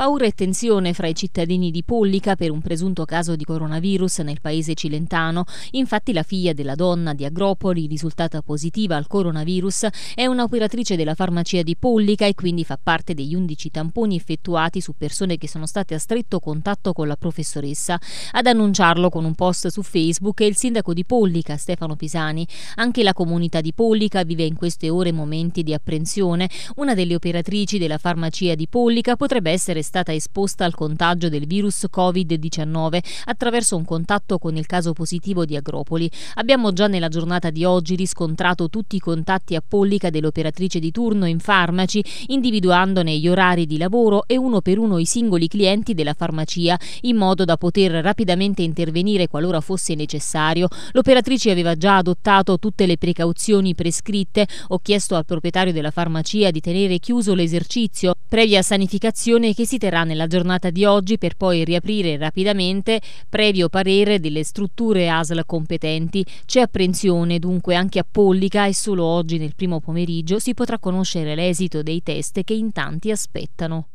Paura e tensione fra i cittadini di Pollica per un presunto caso di coronavirus nel paese cilentano. Infatti la figlia della donna di Agropoli, risultata positiva al coronavirus, è un'operatrice della farmacia di Pollica e quindi fa parte degli 11 tamponi effettuati su persone che sono state a stretto contatto con la professoressa. Ad annunciarlo con un post su Facebook è il sindaco di Pollica, Stefano Pisani. Anche la comunità di Pollica vive in queste ore momenti di apprensione. Una delle operatrici della farmacia di Pollica potrebbe essere stata esposta al contagio del virus Covid-19 attraverso un contatto con il caso positivo di Agropoli. Abbiamo già nella giornata di oggi riscontrato tutti i contatti a pollica dell'operatrice di turno in farmaci, individuandone gli orari di lavoro e uno per uno i singoli clienti della farmacia, in modo da poter rapidamente intervenire qualora fosse necessario. L'operatrice aveva già adottato tutte le precauzioni prescritte. Ho chiesto al proprietario della farmacia di tenere chiuso l'esercizio, previa sanificazione che si transiterà nella giornata di oggi per poi riaprire rapidamente previo parere delle strutture ASL competenti. C'è apprensione dunque anche a Pollica e solo oggi nel primo pomeriggio si potrà conoscere l'esito dei test che in tanti aspettano.